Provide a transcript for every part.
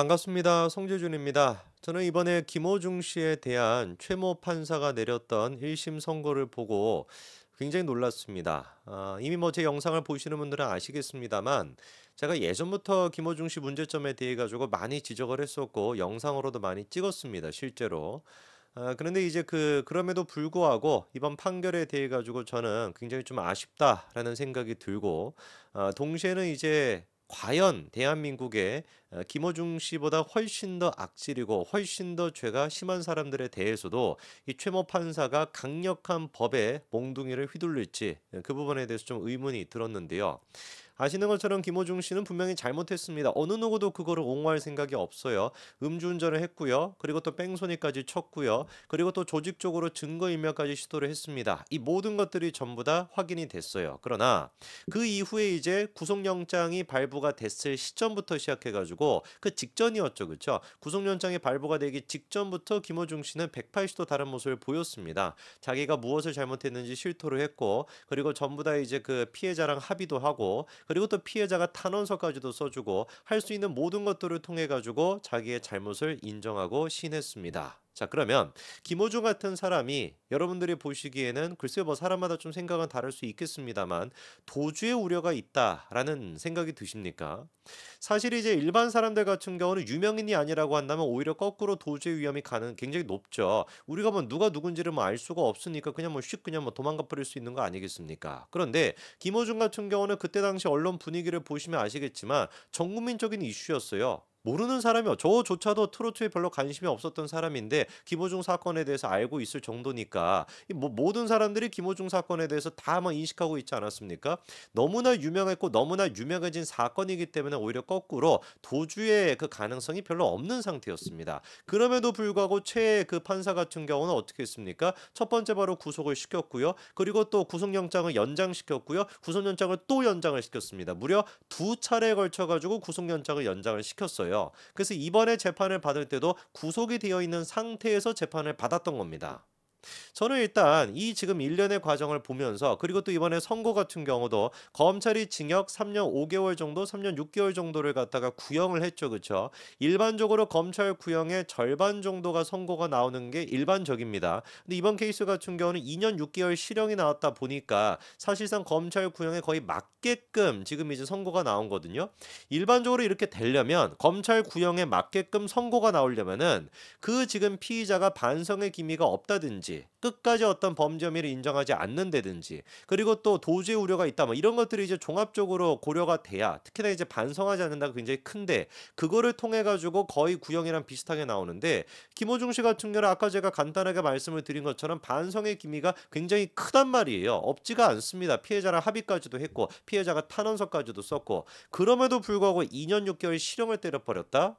반갑습니다. 송재준입니다. 저는 이번에 김호중 씨에 대한 최모 판사가 내렸던 1심 선고를 보고 굉장히 놀랐습니다. 아, 이미 뭐 제 영상을 보시는 분들은 아시겠습니다만 제가 예전부터 김호중 씨 문제점에 대해 가지고 많이 지적을 했었고 영상으로도 많이 찍었습니다. 실제로. 아, 그런데 이제 그 그럼에도 불구하고 이번 판결에 대해 가지고 저는 굉장히 좀 아쉽다라는 생각이 들고 아, 동시에는 이제 과연 대한민국에 어, 김호중 씨보다 훨씬 더 악질이고 훨씬 더 죄가 심한 사람들에 대해서도 이 최모 판사가 강력한 법의 몽둥이를 휘둘릴지 어, 그 부분에 대해서 좀 의문이 들었는데요. 아시는 것처럼 김호중 씨는 분명히 잘못했습니다. 어느 누구도 그거를 옹호할 생각이 없어요. 음주운전을 했고요. 그리고 또 뺑소니까지 쳤고요. 그리고 또 조직적으로 증거인멸까지 시도를 했습니다. 이 모든 것들이 전부 다 확인이 됐어요. 그러나 그 이후에 이제 구속영장이 발부가 됐을 시점부터 시작해가지고 그 직전이었죠. 그렇죠? 구속영장이 발부가 되기 직전부터 김호중 씨는 180도 다른 모습을 보였습니다. 자기가 무엇을 잘못했는지 실토를 했고 그리고 전부 다 이제 그 피해자랑 합의도 하고 그리고 또 피해자가 탄원서까지도 써주고 할 수 있는 모든 것들을 통해 가지고 자기의 잘못을 인정하고 신했습니다. 자 그러면 김호중 같은 사람이 여러분들이 보시기에는 글쎄요 뭐 사람마다 좀 생각은 다를 수 있겠습니다만 도주의 우려가 있다라는 생각이 드십니까? 사실 이제 일반 사람들 같은 경우는 유명인이 아니라고 한다면 오히려 거꾸로 도주의 위험이 가는 굉장히 높죠. 우리가 뭐 누가 누군지를 뭐 알 수가 없으니까 그냥 뭐쉽 그냥 뭐 도망가 버릴 수 있는 거 아니겠습니까? 그런데 김호중 같은 경우는 그때 당시 언론 분위기를 보시면 아시겠지만 전국민적인 이슈였어요. 모르는 사람이요. 저조차도 트로트에 별로 관심이 없었던 사람인데 김호중 사건에 대해서 알고 있을 정도니까 뭐 모든 사람들이 김호중 사건에 대해서 다막 인식하고 있지 않았습니까? 너무나 유명했고 너무나 유명해진 사건이기 때문에 오히려 거꾸로 도주의 그 가능성이 별로 없는 상태였습니다. 그럼에도 불구하고 최 그 판사 같은 경우는 어떻게 했습니까? 첫 번째 바로 구속을 시켰고요. 그리고 또 구속영장을 연장시켰고요. 구속영장을 또 연장을 시켰습니다. 무려 두 차례에 걸쳐 가지고 구속영장을 연장을 시켰어요. 있어요. 그래서 이번에 재판을 받을 때도 구속이 되어 있는 상태에서 재판을 받았던 겁니다. 저는 일단 이 지금 1년의 과정을 보면서 그리고 또 이번에 선고 같은 경우도 검찰이 징역 3년 5개월 정도, 3년 6개월 정도를 갖다가 구형을 했죠. 그렇죠? 일반적으로 검찰 구형의 절반 정도가 선고가 나오는 게 일반적입니다. 근데 이번 케이스 같은 경우는 2년 6개월 실형이 나왔다 보니까 사실상 검찰 구형에 거의 맞게끔 지금 이제 선고가 나온 거거든요. 일반적으로 이렇게 되려면 검찰 구형에 맞게끔 선고가 나오려면은 그 지금 피의자가 반성의 기미가 없다든지 한다든지 끝까지 어떤 범죄 혐의를 인정하지 않는다든지 그리고 또 도주의 우려가 있다 뭐 이런 것들이 이제 종합적으로 고려가 돼야 특히나 이제 반성하지 않는다가 굉장히 큰데 그거를 통해 가지고 거의 구형이랑 비슷하게 나오는데 김호중 씨 같은 경우는 아까 제가 간단하게 말씀을 드린 것처럼 반성의 기미가 굉장히 크단 말이에요 없지가 않습니다 피해자랑 합의까지도 했고 피해자가 탄원서까지도 썼고 그럼에도 불구하고 2년 6개월 실형을 때려버렸다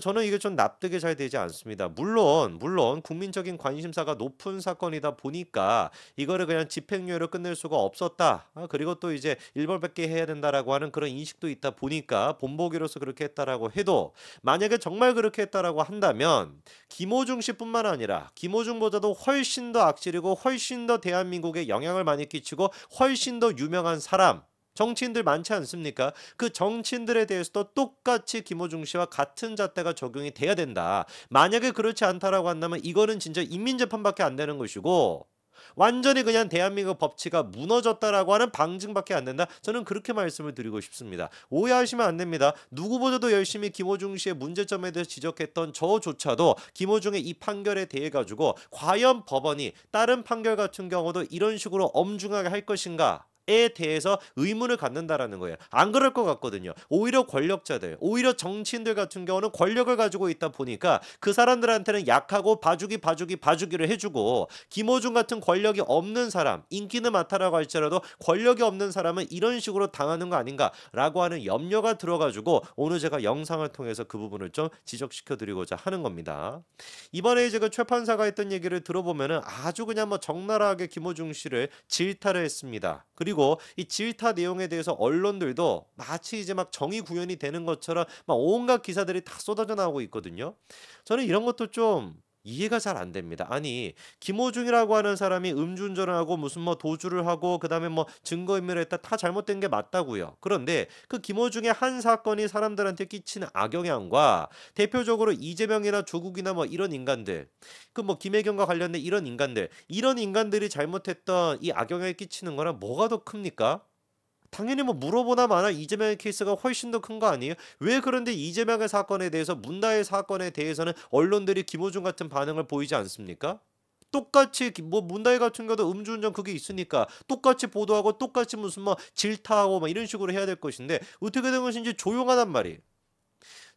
저는 이게 좀 납득이 잘 되지 않습니다. 물론 물론 국민적인 관심사가 높은 사건이다 보니까 이거를 그냥 집행유예로 끝낼 수가 없었다. 아, 그리고 또 이제 일벌백계 해야 된다라고 하는 그런 인식도 있다 보니까 본보기로서 그렇게 했다라고 해도 만약에 정말 그렇게 했다라고 한다면 김호중 씨뿐만 아니라 김호중보다도 훨씬 더 악질이고 훨씬 더 대한민국에 영향을 많이 끼치고 훨씬 더 유명한 사람 정치인들 많지 않습니까? 그 정치인들에 대해서도 똑같이 김호중 씨와 같은 잣대가 적용이 돼야 된다. 만약에 그렇지 않다라고 한다면 이거는 진짜 인민재판밖에 안 되는 것이고 완전히 그냥 대한민국 법치가 무너졌다라고 하는 방증밖에 안 된다. 저는 그렇게 말씀을 드리고 싶습니다. 오해하시면 안 됩니다. 누구보다도 열심히 김호중 씨의 문제점에 대해서 지적했던 저조차도 김호중의 이 판결에 대해 가지고 과연 법원이 다른 판결 같은 경우도 이런 식으로 엄중하게 할 것인가? 에 대해서 의문을 갖는다라는 거예요. 안 그럴 것 같거든요. 오히려 권력자들, 오히려 정치인들 같은 경우는 권력을 가지고 있다 보니까 그 사람들한테는 약하고 봐주기 봐주기 봐주기를 해주고 김호중 같은 권력이 없는 사람, 인기는 많다라고 할지라도 권력이 없는 사람은 이런 식으로 당하는 거 아닌가라고 하는 염려가 들어가지고 오늘 제가 영상을 통해서 그 부분을 좀 지적시켜 드리고자 하는 겁니다. 이번에 이제 그 최판사가 했던 얘기를 들어보면은 아주 그냥 뭐 적나라하게 김호중 씨를 질타를 했습니다. 그리고 그리고 이 질타 내용에 대해서 언론들도 마치 이제 막 정의 구현이 되는 것처럼 막 온갖 기사들이 다 쏟아져 나오고 있거든요. 저는 이런 것도 좀 이해가 잘 안 됩니다. 아니 김호중이라고 하는 사람이 음주운전을 하고 무슨 뭐 도주를 하고 그다음에 뭐증거인멸 했다 다 잘못된 게 맞다고요. 그런데 그 김호중의 한 사건이 사람들한테 끼친 악영향과 대표적으로 이재명이나 조국이나 뭐 이런 인간들 그 뭐 김혜경과 관련된 이런 인간들 이런 인간들이 잘못했던 이 악영향이 끼치는 거랑 뭐가 더 큽니까? 당연히 뭐 물어보나 마나 이재명의 케이스가 훨씬 더 큰 거 아니에요? 왜 그런데 이재명의 사건에 대해서 문다의 사건에 대해서는 언론들이 김호중 같은 반응을 보이지 않습니까? 똑같이 뭐 문다이 같은 경우도 음주운전 그게 있으니까 똑같이 보도하고 똑같이 무슨 뭐 질타하고 막 뭐 이런 식으로 해야 될 것인데 어떻게 된 것인지 조용하단 말이에요.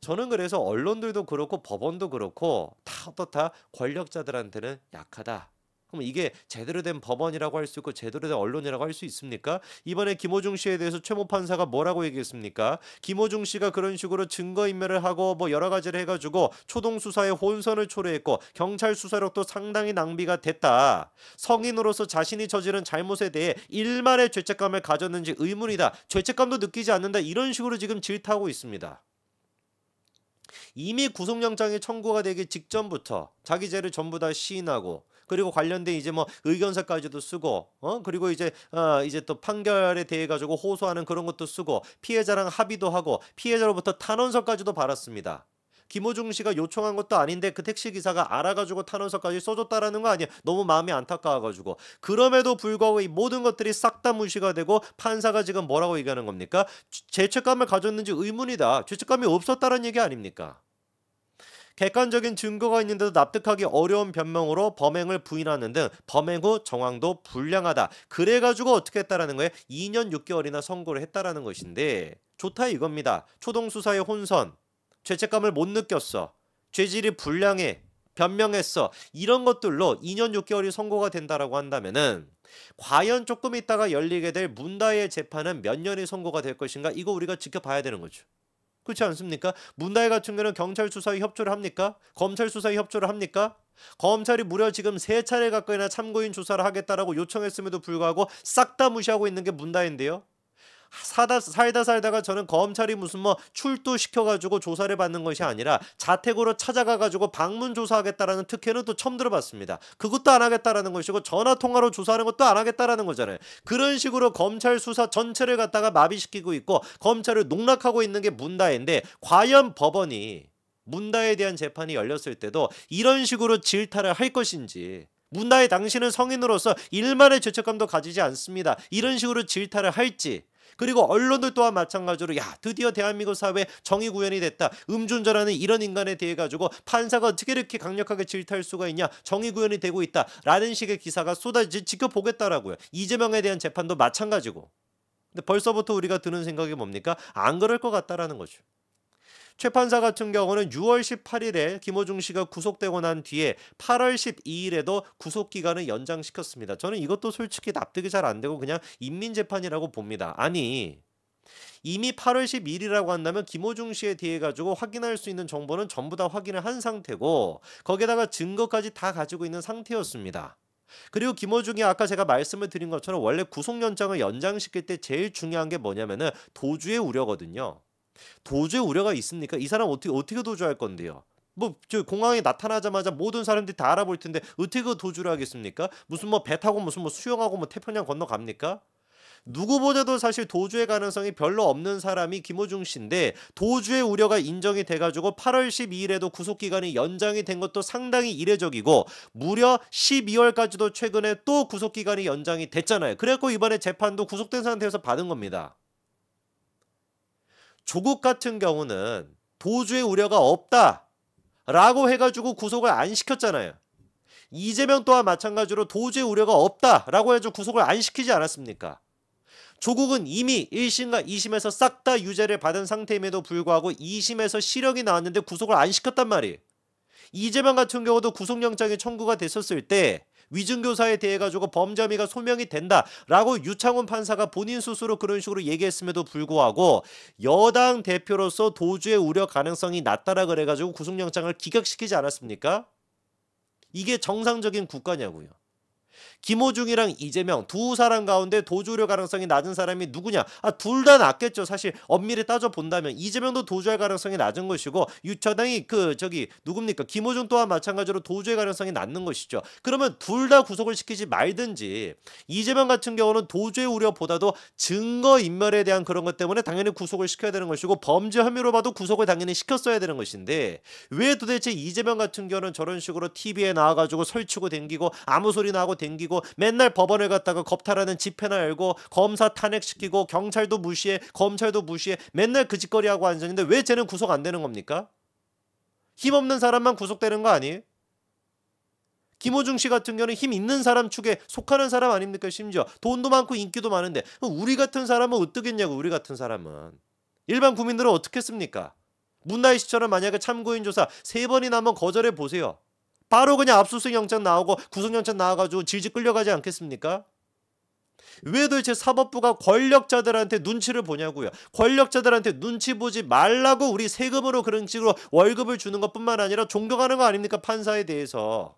저는 그래서 언론들도 그렇고 법원도 그렇고 다 어떻다 권력자들한테는 약하다 그럼 이게 제대로 된 법원이라고 할 수 있고 제대로 된 언론이라고 할 수 있습니까? 이번에 김호중 씨에 대해서 최모 판사가 뭐라고 얘기했습니까? 김호중 씨가 그런 식으로 증거 인멸을 하고 뭐 여러 가지를 해가지고 초동 수사에 혼선을 초래했고 경찰 수사력도 상당히 낭비가 됐다. 성인으로서 자신이 저지른 잘못에 대해 일말의 죄책감을 가졌는지 의문이다. 죄책감도 느끼지 않는다. 이런 식으로 지금 질타하고 있습니다. 이미 구속영장이 청구가 되기 직전부터 자기 죄를 전부 다 시인하고 그리고 관련된 이제 뭐 의견서까지도 쓰고 어 그리고 이제 어 이제 또 판결에 대해 가지고 호소하는 그런 것도 쓰고 피해자랑 합의도 하고 피해자로부터 탄원서까지도 받았습니다. 김호중 씨가 요청한 것도 아닌데 그 택시 기사가 알아가지고 탄원서까지 써줬다라는 거 아니야? 너무 마음이 안타까워가지고 그럼에도 불구하고 이 모든 것들이 싹 다 무시가 되고 판사가 지금 뭐라고 얘기하는 겁니까? 죄책감을 가졌는지 의문이다. 죄책감이 없었다는 얘기 아닙니까? 객관적인 증거가 있는데도 납득하기 어려운 변명으로 범행을 부인하는 등 범행 후 정황도 불량하다. 그래가지고 어떻게 했다라는 거예요 2년 6개월이나 선고를 했다라는 것인데 좋다 이겁니다. 초동 수사의 혼선, 죄책감을 못 느꼈어, 죄질이 불량해, 변명했어 이런 것들로 2년 6개월이 선고가 된다라고 한다면은 과연 조금 있다가 열리게 될 문다의 재판은 몇 년이 선고가 될 것인가 이거 우리가 지켜봐야 되는 거죠. 그렇지 않습니까? 문다혜 같은 경우는 경찰 수사에 협조를 합니까? 검찰 수사에 협조를 합니까? 검찰이 무려 지금 세 차례 가까이나 참고인 조사를 하겠다라고 요청했음에도 불구하고 싹 다 무시하고 있는 게 문다인데요. 사다 살다 살다가 저는 검찰이 무슨 뭐 출두시켜 가지고 조사를 받는 것이 아니라 자택으로 찾아가 가지고 방문 조사하겠다라는 특혜는 또 처음 들어봤습니다. 그것도 안 하겠다라는 것이고 전화 통화로 조사하는 것도 안 하겠다라는 거잖아요. 그런 식으로 검찰 수사 전체를 갖다가 마비시키고 있고 검찰을 농락하고 있는 게 문다인데 과연 법원이 문다에 대한 재판이 열렸을 때도 이런 식으로 질타를 할 것인지 문다의 당신은 성인으로서 일만의 죄책감도 가지지 않습니다. 이런 식으로 질타를 할지 그리고 언론들 또한 마찬가지로 야 드디어 대한민국 사회 정의 구현이 됐다. 음주운전하는 이런 인간에 대해 가지고 판사가 어떻게 이렇게 강력하게 질타할 수가 있냐. 정의 구현이 되고 있다라는 식의 기사가 쏟아지 지켜보겠다라고요. 이재명에 대한 재판도 마찬가지고. 근데 벌써부터 우리가 드는 생각이 뭡니까? 안 그럴 것 같다라는 거죠. 최판사 같은 경우는 6월 18일에 김호중 씨가 구속되고 난 뒤에 8월 12일에도 구속 기간을 연장시켰습니다. 저는 이것도 솔직히 납득이 잘 안 되고 그냥 인민 재판이라고 봅니다. 아니 이미 8월 11일이라고 한다면 김호중 씨에 대해 가지고 확인할 수 있는 정보는 전부 다 확인을 한 상태고 거기에다가 증거까지 다 가지고 있는 상태였습니다. 그리고 김호중이 아까 제가 말씀을 드린 것처럼 원래 구속연장을 연장시킬 때 제일 중요한 게 뭐냐면은 도주의 우려거든요. 도주 우려가 있습니까? 이 사람 어떻게 어떻게 도주할 건데요? 뭐 저 공항에 나타나자마자 모든 사람들이 다 알아볼 텐데 어떻게 그 도주를 하겠습니까? 무슨 뭐 배 타고 무슨 뭐 수영하고 뭐 태평양 건너갑니까? 누구보다도 사실 도주의 가능성이 별로 없는 사람이 김호중 씨인데 도주의 우려가 인정이 돼가지고 8월 12일에도 구속기간이 연장이 된 것도 상당히 이례적이고 무려 12월까지도 최근에 또 구속기간이 연장이 됐잖아요. 그래갖고 이번에 재판도 구속된 상태에서 받은 겁니다. 조국 같은 경우는 도주의 우려가 없다라고 해가지고 구속을 안 시켰잖아요. 이재명 또한 마찬가지로 도주의 우려가 없다라고 해서 구속을 안 시키지 않았습니까? 조국은 이미 1심과 2심에서 싹 다 유죄를 받은 상태임에도 불구하고 2심에서 실형이 나왔는데 구속을 안 시켰단 말이에요. 이재명 같은 경우도 구속영장이 청구가 됐었을 때 위증교사에 대해 가지고 범죄미가 소명이 된다라고 유창훈 판사가 본인 스스로 그런 식으로 얘기했음에도 불구하고 여당 대표로서 도주의 우려 가능성이 낮다라 그래가지고 구속영장을 기각시키지 않았습니까? 이게 정상적인 국가냐고요. 김호중이랑 이재명 두 사람 가운데 도주료 가능성이 낮은 사람이 누구냐? 아, 둘다낫겠죠 사실 엄밀히 따져 본다면 이재명도 도주할 가능성이 낮은 것이고 유천당이 그 저기 누굽니까? 김호중 또한 마찬가지로 도주의 가능성이 낮는 것이죠. 그러면 둘 다 구속을 시키지 말든지 이재명 같은 경우는 도주의 우려보다도 증거 인멸에 대한 그런 것 때문에 당연히 구속을 시켜야 되는 것이고 범죄 혐의로 봐도 구속을 당연히 시켰어야 되는 것인데 왜 도대체 이재명 같은 경우는 저런 식으로 TV에 나와가지고 설치고 댕기고 아무 소리나 하고 댕기고 댕기고 맨날 법원을 갔다가 겁탈하는 집회나 열고 검사 탄핵시키고 경찰도 무시해 검찰도 무시해 맨날 그 짓거리하고 앉았는데 왜 쟤는 구속 안 되는 겁니까? 힘없는 사람만 구속되는 거 아니에요? 김호중 씨 같은 경우는 힘 있는 사람 축에 속하는 사람 아닙니까 심지어 돈도 많고 인기도 많은데 우리 같은 사람은 어떻겠냐고 우리 같은 사람은 일반 국민들은 어떻겠습니까? 문나이 씨처럼 만약에 참고인 조사 세 번이나 한번 거절해 보세요. 바로 그냥 압수수색 영장 나오고 구속영장 나와가지고 질질 끌려가지 않겠습니까? 왜 도대체 사법부가 권력자들한테 눈치를 보냐고요. 권력자들한테 눈치 보지 말라고 우리 세금으로 그런 식으로 월급을 주는 것뿐만 아니라 존경하는 거 아닙니까? 판사에 대해서.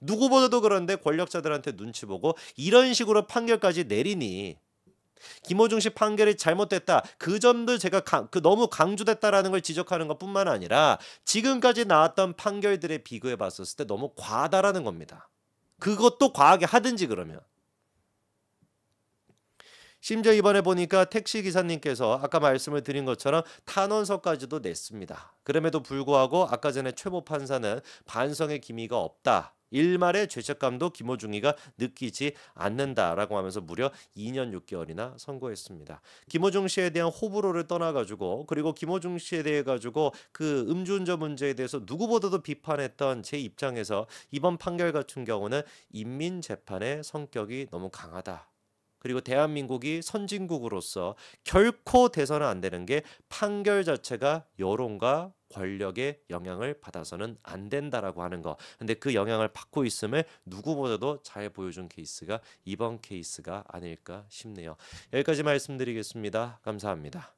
누구보다도 그런데 권력자들한테 눈치 보고 이런 식으로 판결까지 내리니 김호중 씨 판결이 잘못됐다. 그 점도 제가 강, 그 너무 강조됐다라는 걸 지적하는 것뿐만 아니라 지금까지 나왔던 판결들에 비교해 봤었을 때 너무 과하다라는 겁니다. 그것도 과하게 하든지 그러면. 심지어 이번에 보니까 택시 기사님께서 아까 말씀을 드린 것처럼 탄원서까지도 냈습니다. 그럼에도 불구하고 아까 전에 최모 판사는 반성의 기미가 없다. 일말의 죄책감도 김호중이가 느끼지 않는다라고 하면서 무려 2년 6개월이나 선고했습니다. 김호중 씨에 대한 호불호를 떠나가지고 그리고 김호중 씨에 대해 가지고 그 음주운전 문제에 대해서 누구보다도 비판했던 제 입장에서 이번 판결 같은 경우는 인민 재판의 성격이 너무 강하다. 그리고 대한민국이 선진국으로서 결코 돼서는 안 되는 게 판결 자체가 여론과 권력의 영향을 받아서는 안 된다라고 하는 거. 근데 그 영향을 받고 있음을 누구보다도 잘 보여준 케이스가 이번 케이스가 아닐까 싶네요. 여기까지 말씀드리겠습니다. 감사합니다.